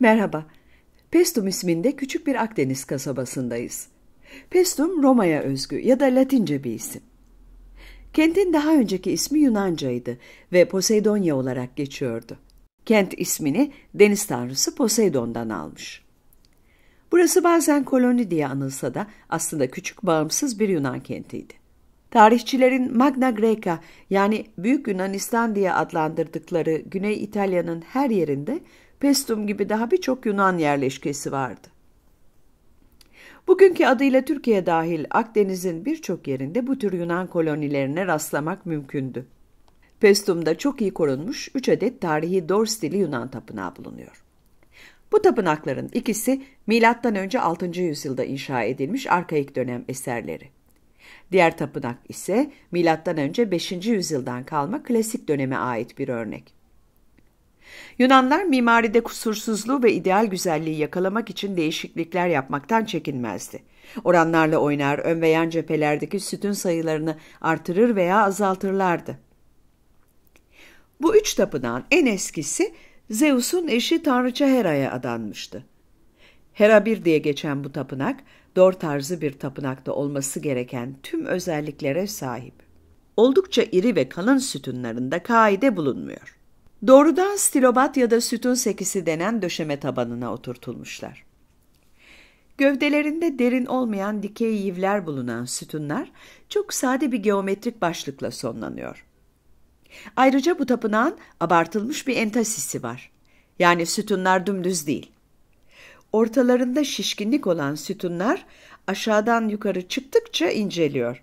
Merhaba. Pestum isminde küçük bir Akdeniz kasabasındayız. Pestum Roma'ya özgü ya da Latince bir isim. Kentin daha önceki ismi Yunancaydı ve Poseidonia olarak geçiyordu. Kent ismini deniz tanrısı Poseidon'dan almış. Burası bazen koloni diye anılsa da aslında küçük bağımsız bir Yunan kentiydi. Tarihçilerin Magna Greca yani Büyük Yunanistan diye adlandırdıkları Güney İtalya'nın her yerinde Pestum gibi daha birçok Yunan yerleşkesi vardı. Bugünkü adıyla Türkiye dahil Akdeniz'in birçok yerinde bu tür Yunan kolonilerine rastlamak mümkündü. Pestum'da çok iyi korunmuş 3 adet tarihi Dor dili Yunan tapınağı bulunuyor. Bu tapınakların ikisi M.Ö. 6. yüzyılda inşa edilmiş arkaik dönem eserleri. Diğer tapınak ise M.Ö. 5. yüzyıldan kalma klasik döneme ait bir örnek. Yunanlar mimaride kusursuzluğu ve ideal güzelliği yakalamak için değişiklikler yapmaktan çekinmezdi. Oranlarla oynar, ön ve yan cephelerdeki sütun sayılarını artırır veya azaltırlardı. Bu üç tapınağın en eskisi Zeus'un eşi tanrıça Hera'ya adanmıştı. Hera bir diye geçen bu tapınak, dor tarzı bir tapınakta olması gereken tüm özelliklere sahip. Oldukça iri ve kalın sütunlarında kaide bulunmuyor. Doğrudan stilobat ya da sütun sekisi denen döşeme tabanına oturtulmuşlar. Gövdelerinde derin olmayan dikey yivler bulunan sütunlar çok sade bir geometrik başlıkla sonlanıyor. Ayrıca bu tapınağın abartılmış bir entasisi var. Yani sütunlar dümdüz değil. Ortalarında şişkinlik olan sütunlar aşağıdan yukarı çıktıkça inceliyor.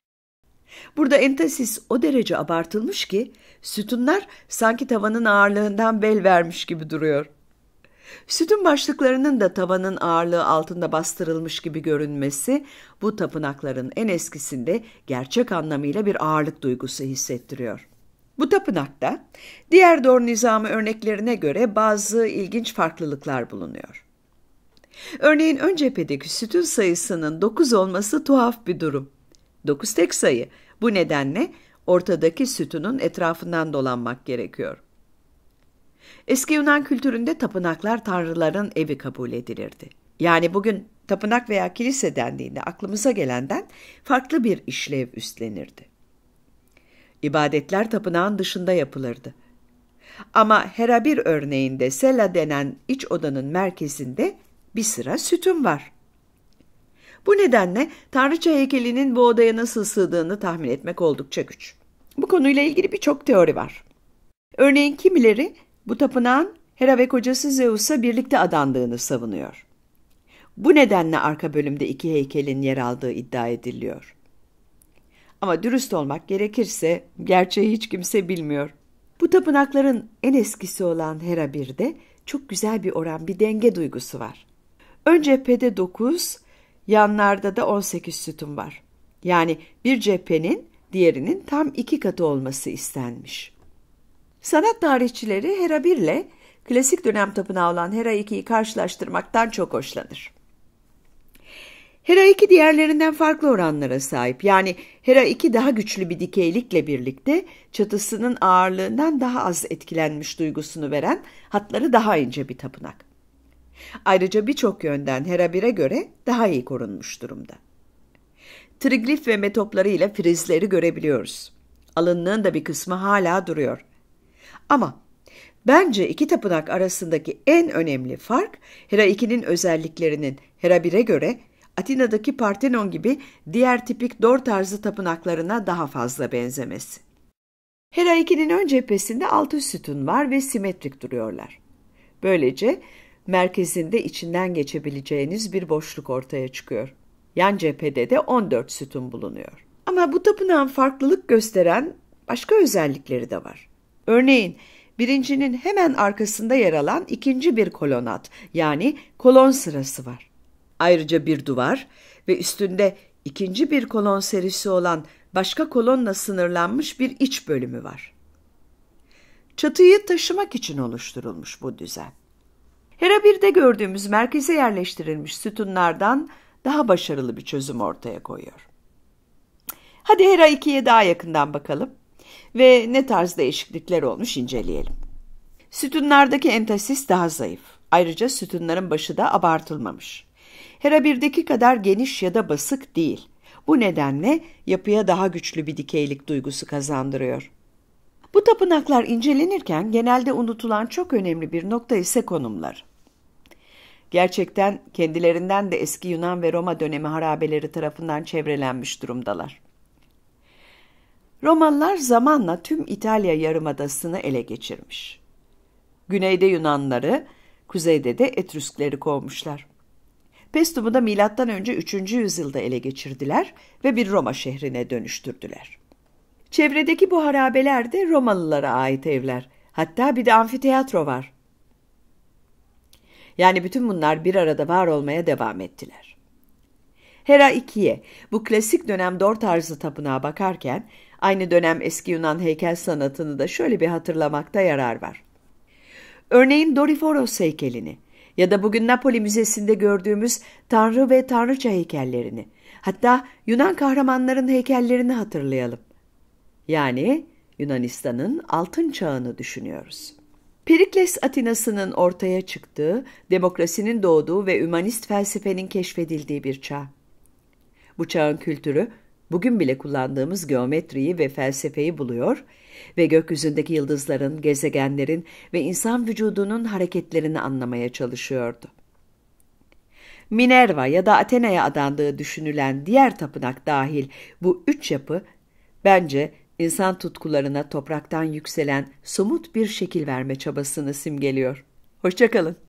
Burada entasis o derece abartılmış ki sütunlar sanki tavanın ağırlığından bel vermiş gibi duruyor. Sütun başlıklarının da tavanın ağırlığı altında bastırılmış gibi görünmesi bu tapınakların en eskisinde gerçek anlamıyla bir ağırlık duygusu hissettiriyor. Bu tapınakta diğer Dor nizamı örneklerine göre bazı ilginç farklılıklar bulunuyor. Örneğin ön cephedeki sütun sayısının 9 olması tuhaf bir durum. 9 tek sayı bu nedenle ortadaki sütunun etrafından dolanmak gerekiyor. Eski Yunan kültüründe tapınaklar tanrıların evi kabul edilirdi. Yani bugün tapınak veya kilise dendiğinde aklımıza gelenden farklı bir işlev üstlenirdi. İbadetler tapınağın dışında yapılırdı. Ama bir örneğinde Sela denen iç odanın merkezinde bir sıra sütun var. Bu nedenle Tanrıça heykelinin bu odaya nasıl sığdığını tahmin etmek oldukça güç. Bu konuyla ilgili birçok teori var. Örneğin kimileri bu tapınağın Hera ve kocası Zeus'a birlikte adandığını savunuyor. Bu nedenle arka bölümde iki heykelin yer aldığı iddia ediliyor. Ama dürüst olmak gerekirse gerçeği hiç kimse bilmiyor. Bu tapınakların en eskisi olan Hera 1'de çok güzel bir oran, bir denge duygusu var. Ön cephede 9, yanlarda da 18 sütun var. Yani bir cephenin diğerinin tam iki katı olması istenmiş. Sanat tarihçileri Hera 1 ile klasik dönem tapınağı olan Hera 2'yi karşılaştırmaktan çok hoşlanır. Hera 2 diğerlerinden farklı oranlara sahip. Yani Hera 2 daha güçlü bir dikeylikle birlikte çatısının ağırlığından daha az etkilenmiş duygusunu veren hatları daha ince bir tapınak. Ayrıca birçok yönden Hera Herabir'e göre daha iyi korunmuş durumda. Triglif ve metopları ile frizleri görebiliyoruz. Alınlığın da bir kısmı hala duruyor. Ama bence iki tapınak arasındaki en önemli fark Hera 2'nin özelliklerinin Hera 1'e göre Atina'daki Partenon gibi diğer tipik dor tarzı tapınaklarına daha fazla benzemesi. Hera 2'nin ön cephesinde altı sütun var ve simetrik duruyorlar. Böylece merkezinde içinden geçebileceğiniz bir boşluk ortaya çıkıyor. Yan cephede de 14 sütun bulunuyor. Ama bu tapınağın farklılık gösteren başka özellikleri de var. Örneğin birincinin hemen arkasında yer alan ikinci bir kolonat yani kolon sırası var. Ayrıca bir duvar ve üstünde ikinci bir kolon serisi olan başka kolonla sınırlanmış bir iç bölümü var. Çatıyı taşımak için oluşturulmuş bu düzen. Hera 1'de gördüğümüz merkeze yerleştirilmiş sütunlardan daha başarılı bir çözüm ortaya koyuyor. Hadi Hera 2'ye daha yakından bakalım ve ne tarz değişiklikler olmuş inceleyelim. Sütunlardaki entasis daha zayıf. Ayrıca sütunların başı da abartılmamış. Hera 1'deki kadar geniş ya da basık değil. Bu nedenle yapıya daha güçlü bir dikeylik duygusu kazandırıyor. Bu tapınaklar incelenirken genelde unutulan çok önemli bir nokta ise konumlar. Gerçekten kendilerinden de eski Yunan ve Roma dönemi harabeleri tarafından çevrelenmiş durumdalar. Romalılar zamanla tüm İtalya yarımadasını ele geçirmiş. Güneyde Yunanları, kuzeyde de Etrüskleri kovmuşlar. Pestum'u da M.Ö. 3. yüzyılda ele geçirdiler ve bir Roma şehrine dönüştürdüler. Çevredeki bu harabeler de Romalılara ait evler. Hatta bir de amfiteyatro var. Yani bütün bunlar bir arada var olmaya devam ettiler. Hera 2'ye bu klasik dönem dor tarzı tapınağa bakarken aynı dönem eski Yunan heykel sanatını da şöyle bir hatırlamakta yarar var. Örneğin Doriforos heykelini ya da bugün Napoli Müzesi'nde gördüğümüz tanrı ve tanrıça heykellerini hatta Yunan kahramanların heykellerini hatırlayalım yani Yunanistan'ın altın çağını düşünüyoruz. Perikles Atinası'nın ortaya çıktığı, demokrasinin doğduğu ve ümanist felsefenin keşfedildiği bir çağ. Bu çağın kültürü bugün bile kullandığımız geometriyi ve felsefeyi buluyor ve gökyüzündeki yıldızların, gezegenlerin ve insan vücudunun hareketlerini anlamaya çalışıyordu. Minerva ya da Athena'ya adandığı düşünülen diğer tapınak dahil bu üç yapı bence insan tutkularına topraktan yükselen somut bir şekil verme çabasını simgeliyor. Hoşçakalın.